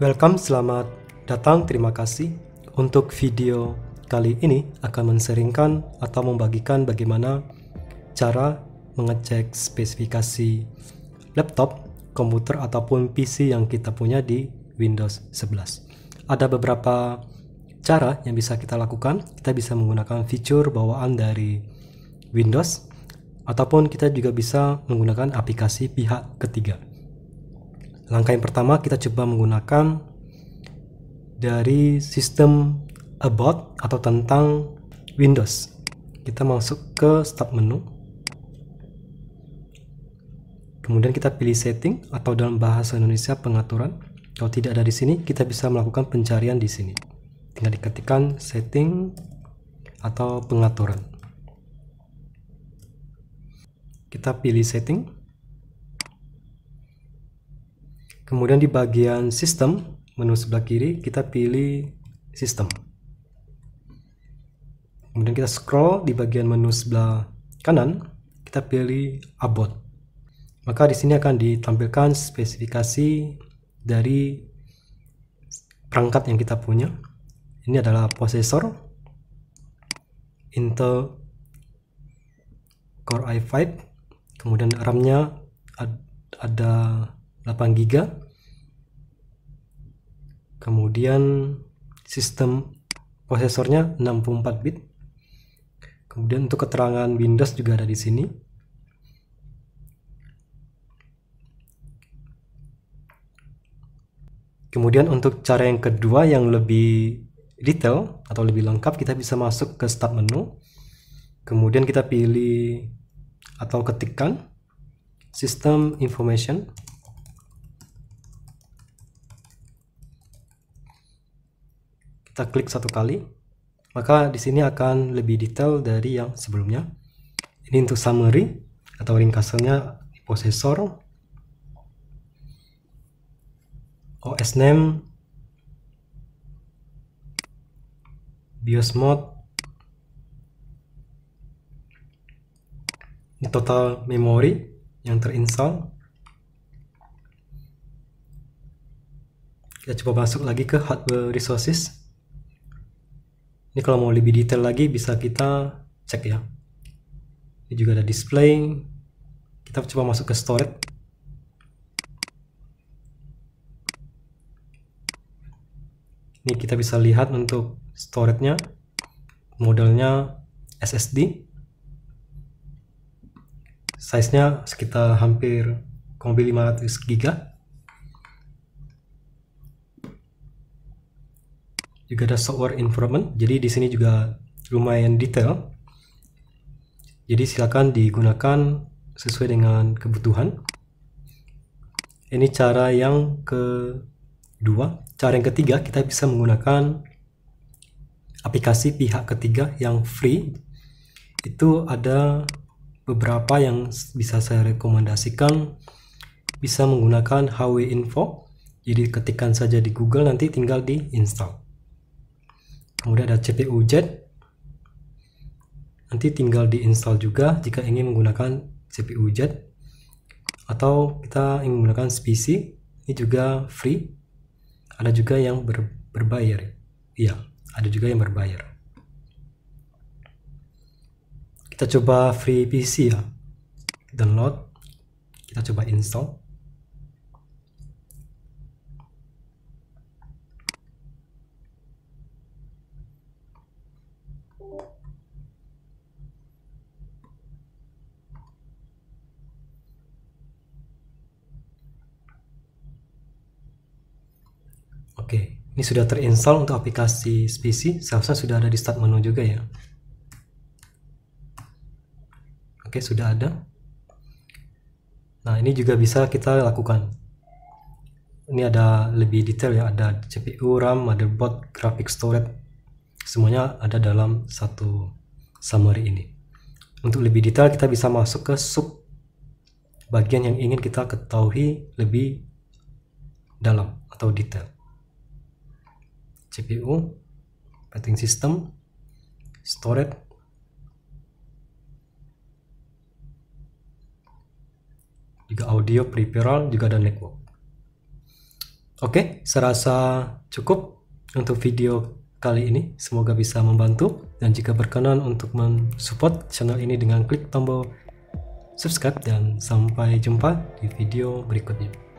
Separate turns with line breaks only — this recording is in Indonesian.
Welcome, selamat datang, terima kasih. Untuk video kali ini akan menseringkan atau membagikan bagaimana cara mengecek spesifikasi laptop, komputer ataupun PC yang kita punya di Windows 11. Ada beberapa cara yang bisa kita lakukan. Kita bisa menggunakan fitur bawaan dari Windows ataupun kita juga bisa menggunakan aplikasi pihak ketiga. Langkah yang pertama kita coba menggunakan dari sistem about atau tentang Windows. Kita masuk ke start menu. Kemudian kita pilih setting atau dalam bahasa Indonesia pengaturan. Kalau tidak ada di sini, kita bisa melakukan pencarian di sini. Tinggal diketikkan setting atau pengaturan. Kita pilih setting. Kemudian di bagian sistem, menu sebelah kiri, kita pilih sistem. Kemudian kita scroll di bagian menu sebelah kanan, kita pilih about. Maka di sini akan ditampilkan spesifikasi dari perangkat yang kita punya. Ini adalah prosesor Intel Core i5, kemudian RAM-nya ada 8 giga kemudian sistem prosesornya 64 bit kemudian untuk keterangan Windows juga ada di sini kemudian untuk cara yang kedua yang lebih detail atau lebih lengkap kita bisa masuk ke start menu kemudian kita pilih atau ketikkan System information kita klik satu kali maka di sini akan lebih detail dari yang sebelumnya ini untuk summary atau ringkasannya prosesor OS name BIOS mode ini total memory yang terinstall kita coba masuk lagi ke hardware resources ini kalau mau lebih detail lagi bisa kita cek ya ini juga ada display kita coba masuk ke storage ini kita bisa lihat untuk storage-nya modelnya SSD size-nya sekitar hampir kurang lebih 500 giga juga ada software environment jadi di sini juga lumayan detail jadi silakan digunakan sesuai dengan kebutuhan ini cara yang kedua cara yang ketiga kita bisa menggunakan aplikasi pihak ketiga yang free itu ada beberapa yang bisa saya rekomendasikan bisa menggunakan HW Info jadi ketikkan saja di Google nanti tinggal di install kemudian ada CPU jet nanti tinggal diinstal juga jika ingin menggunakan CPU jet atau kita ingin menggunakan PC ini juga free ada juga yang ber, berbayar iya ada juga yang berbayar kita coba free PC ya download kita coba install Oke, ini sudah terinstall untuk aplikasi PC, seharusnya sudah ada di start menu juga ya. Oke, sudah ada. Nah, ini juga bisa kita lakukan. Ini ada lebih detail ya, ada CPU, RAM, motherboard, graphic storage. Semuanya ada dalam satu summary ini. Untuk lebih detail kita bisa masuk ke sub bagian yang ingin kita ketahui lebih dalam atau detail. CPU, operating system, storage, juga audio peripheral, juga ada network. Oke, serasa cukup untuk video kali ini. Semoga bisa membantu dan jika berkenan untuk mensupport channel ini dengan klik tombol subscribe dan sampai jumpa di video berikutnya.